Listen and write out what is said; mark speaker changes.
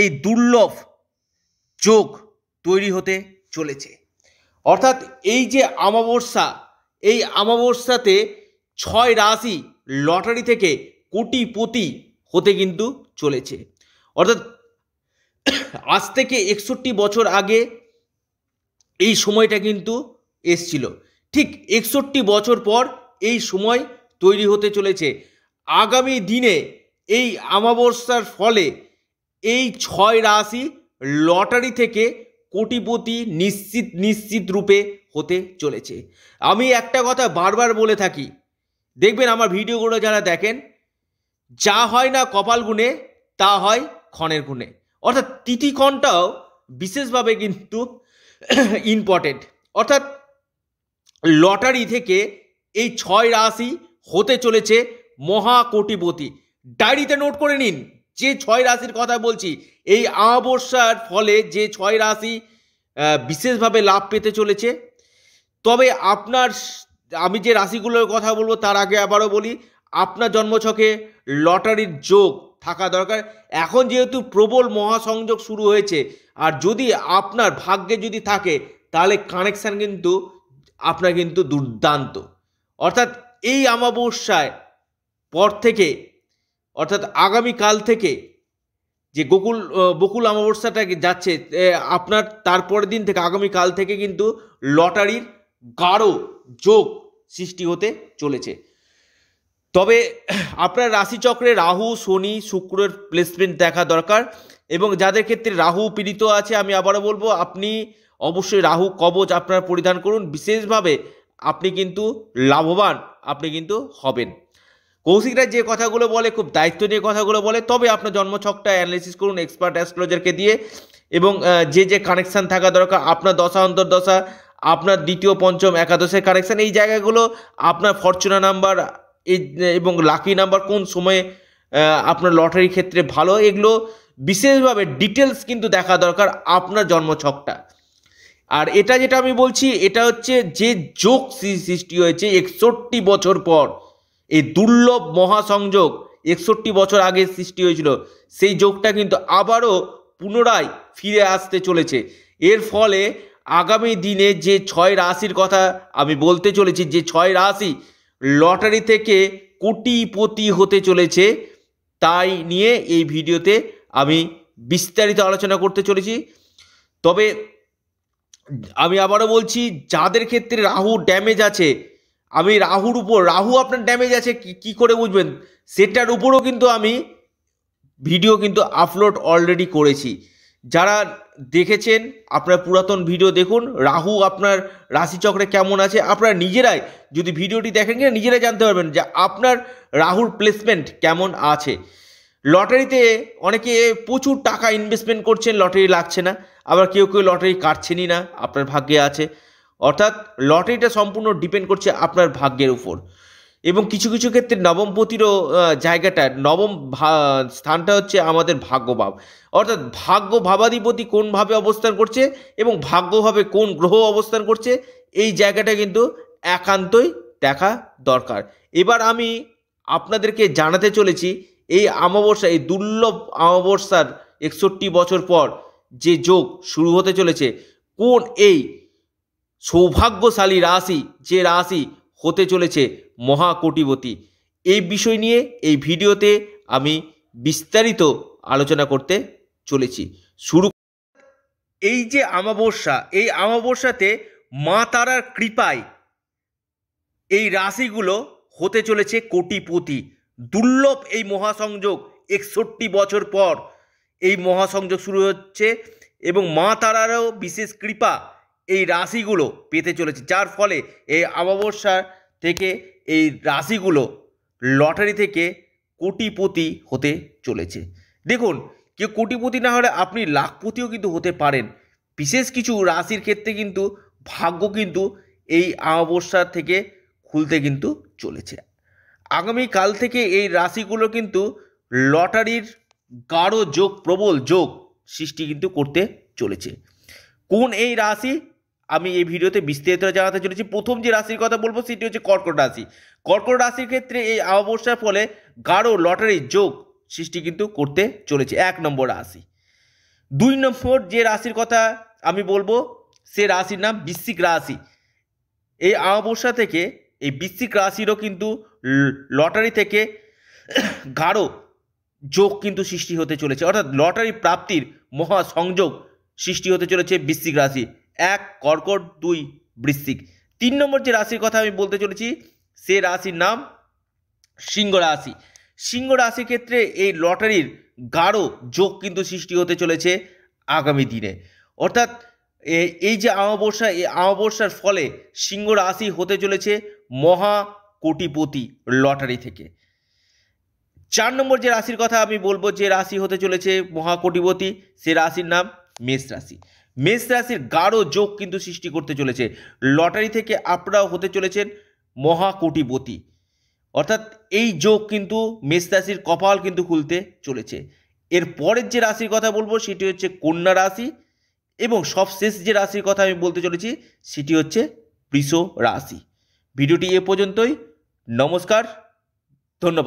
Speaker 1: এই দুর্লভ যোগ তৈরি হতে চলেছে অর্থাৎ এই যে আমাবস্যা এই আমাবস্যাতে ছয় রাশি লটারি থেকে কোটিপতি হতে কিন্তু চলেছে অর্থাৎ আজ থেকে একষট্টি বছর আগে এই সময়টা কিন্তু এসছিল ঠিক একষট্টি বছর পর এই সময় তৈরি হতে চলেছে আগামী দিনে এই আমাবস্যার ফলে এই ছয় রাশি লটারি থেকে কোটিপতি নিশ্চিত নিশ্চিত রূপে হতে চলেছে আমি একটা কথা বারবার বলে থাকি দেখবেন আমার ভিডিওগুলো যারা দেখেন যা হয় না কপাল গুণে তা হয় ক্ষণের গুণে অর্থাৎ তিথিক্ষণটাও বিশেষভাবে কিন্তু ইম্পর্টেন্ট অর্থাৎ লটারি থেকে এই ছয় রাশি হতে চলেছে মহা কোটিপতি ডায়েরিতে নোট করে নিন যে ছয় রাশির কথা বলছি এই আমাবস্যার ফলে যে ছয় রাশি বিশেষভাবে লাভ পেতে চলেছে তবে আপনার আমি যে রাশিগুলোর কথা বলবো তার আগে আবারও বলি আপনার জন্মছকে লটারির যোগ থাকা দরকার এখন যেহেতু প্রবল মহাসংযোগ শুরু হয়েছে আর যদি আপনার ভাগ্যে যদি থাকে তাহলে কানেকশান কিন্তু আপনার কিন্তু দুর্দান্ত অর্থাৎ এই আমাবস্যায় পর থেকে অর্থাৎ আগামীকাল থেকে যে গোকুল বকুল অমাবস্যাটাকে যাচ্ছে আপনার তারপরের দিন থেকে আগামীকাল থেকে কিন্তু লটারির গাঢ় যোগ সৃষ্টি হতে চলেছে তবে আপনার রাশিচক্রে রাহু শনি শুক্রের প্লেসমেন্ট দেখা দরকার এবং যাদের ক্ষেত্রে রাহু পীড়িত আছে আমি আবারও বলবো আপনি অবশ্যই রাহু কবচ আপনার পরিধান করুন বিশেষভাবে আপনি কিন্তু লাভবান আপনি কিন্তু হবেন কৌশিকরা যে কথাগুলো বলে খুব দায়িত্ব নিয়ে কথাগুলো বলে তবে আপনার জন্মছকটা অ্যানালিসিস করুন এক্সপার্ট অ্যাস্ট্রোলজারকে দিয়ে এবং যে যে কানেকশান থাকা দরকার আপনার দশা অন্তর্দশা আপনার দ্বিতীয় পঞ্চম একাদশের কানেকশান এই জায়গাগুলো আপনার ফরচুনা নাম্বার এবং লাকি নাম্বার কোন সময়ে আপনার লটারির ক্ষেত্রে ভালো এগুলো বিশেষভাবে ডিটেলস কিন্তু দেখা দরকার আপনার জন্মছকটা আর এটা যেটা আমি বলছি এটা হচ্ছে যে যোগ সৃষ্টি হয়েছে একষট্টি বছর পর এই দুর্লভ মহাসংযোগ একষট্টি বছর আগে সৃষ্টি হয়েছিল সেই যোগটা কিন্তু আবারও পুনরায় ফিরে আসতে চলেছে এর ফলে আগামী দিনে যে ছয় রাশির কথা আমি বলতে চলেছি যে ছয় রাশি লটারি থেকে কোটিপতি হতে চলেছে তাই নিয়ে এই ভিডিওতে আমি বিস্তারিত আলোচনা করতে চলেছি তবে আমি আবারও বলছি যাদের ক্ষেত্রে রাহু ড্যামেজ আছে আমি রাহুর উপর রাহু আপনার ড্যামেজ আছে কি করে বুঝবেন সেটার উপরও কিন্তু আমি ভিডিও কিন্তু আপলোড অলরেডি করেছি যারা দেখেছেন আপনার পুরাতন ভিডিও দেখুন রাহু আপনার রাশিচক্রে কেমন আছে আপনারা নিজেরাই যদি ভিডিওটি দেখেন কিনা নিজেরাই জানতে পারবেন যে আপনার রাহুর প্লেসমেন্ট কেমন আছে লটারিতে অনেকে প্রচুর টাকা ইনভেস্টমেন্ট করছেন লটারি লাগছে না আবার কেউ কেউ লটারি কাটছেনই না আপনার ভাগ্যে আছে অর্থাৎ লটারিটা সম্পূর্ণ ডিপেন্ড করছে আপনার ভাগ্যের উপর এবং কিছু কিছু ক্ষেত্রে নবমপতিরও জায়গাটা নবম স্থানটা হচ্ছে আমাদের ভাগ্যভাব অর্থাৎ ভাগ্য ভাবাধিপতি কোনভাবে অবস্থান করছে এবং ভাগ্যভাবে কোন গ্রহ অবস্থান করছে এই জায়গাটা কিন্তু একান্তই দেখা দরকার এবার আমি আপনাদেরকে জানাতে চলেছি এই আমাবস্যা এই দুর্লভ আমাবস্যার একষট্টি বছর পর যে যোগ শুরু হতে চলেছে কোন এই সৌভাগ্যশালী রাশি যে রাশি হতে চলেছে মহাকোটিপতি এই বিষয় নিয়ে এই ভিডিওতে আমি বিস্তারিত আলোচনা করতে চলেছি শুরু এই যে আমাবস্যা এই আমাবস্যাতে মা তারার কৃপায় এই রাশিগুলো হতে চলেছে কোটিপতি দুর্লভ এই মহাসংযোগ একষট্টি বছর পর এই মহাসংযোগ শুরু হচ্ছে এবং মা তারারও বিশেষ কৃপা এই রাশিগুলো পেতে চলেছে যার ফলে এই অমাবস্যা থেকে এই রাশিগুলো লটারি থেকে কোটিপতি হতে চলেছে দেখুন কেউ কোটিপতি না হলে আপনি লাখপতিও কিন্তু হতে পারেন বিশেষ কিছু রাশির ক্ষেত্রে কিন্তু ভাগ্য কিন্তু এই অমাবস্যা থেকে খুলতে কিন্তু চলেছে আগামীকাল থেকে এই রাশিগুলো কিন্তু লটারির গাঢ় যোগ প্রবল যোগ সৃষ্টি কিন্তু করতে চলেছে কোন এই রাশি আমি এই ভিডিওতে বিস্তারিত জানাতে চলেছি প্রথম যে রাশির কথা বলবো সেটি হচ্ছে কর্কট রাশি কর্কট রাশির ক্ষেত্রে এই অমাবস্যার ফলে গাঢ় লটারির যোগ সৃষ্টি কিন্তু করতে চলেছে এক নম্বর রাশি দুই নম্বর যে রাশির কথা আমি বলবো সে রাশির নাম বিশ্বিক রাশি এই অমাবস্যা থেকে এই বিশ্বিক রাশিরও কিন্তু লটারি থেকে গাঢ় যোগ কিন্তু সৃষ্টি হতে চলেছে অর্থাৎ লটারি প্রাপ্তির মহা সংযোগ সৃষ্টি হতে চলেছে বিশ্বিক রাশি এক কর্কট দুই বৃশ্চিক তিন নম্বর যে রাশির কথা আমি বলতে চলেছি সে রাশির নাম সিংহ রাশি সিংহ রাশির ক্ষেত্রে এই লটারির গাঢ় যোগ কিন্তু সৃষ্টি হতে চলেছে আগামী দিনে অর্থাৎ এই যে আমাবস্যা এই আমাবস্যার ফলে সিংহ রাশি হতে চলেছে মহা কোটিপতি লটারি থেকে চার নম্বর যে রাশির কথা আমি বলবো যে রাশি হতে চলেছে মহা কোটিপতি সে রাশির নাম মেষ রাশি মেষ রাশির গাঢ় যোগ কিন্তু সৃষ্টি করতে চলেছে লটারি থেকে আপনারাও হতে চলেছেন মহাকোটিপতি অর্থাৎ এই যোগ কিন্তু মেষ রাশির কপাল কিন্তু খুলতে চলেছে এর পরের যে রাশির কথা বলবো সেটি হচ্ছে কন্যা রাশি এবং সবশেষ যে রাশির কথা আমি বলতে চলেছি সেটি হচ্ছে বৃষ রাশি ভিডিওটি এ পর্যন্তই নমস্কার ধন্যবাদ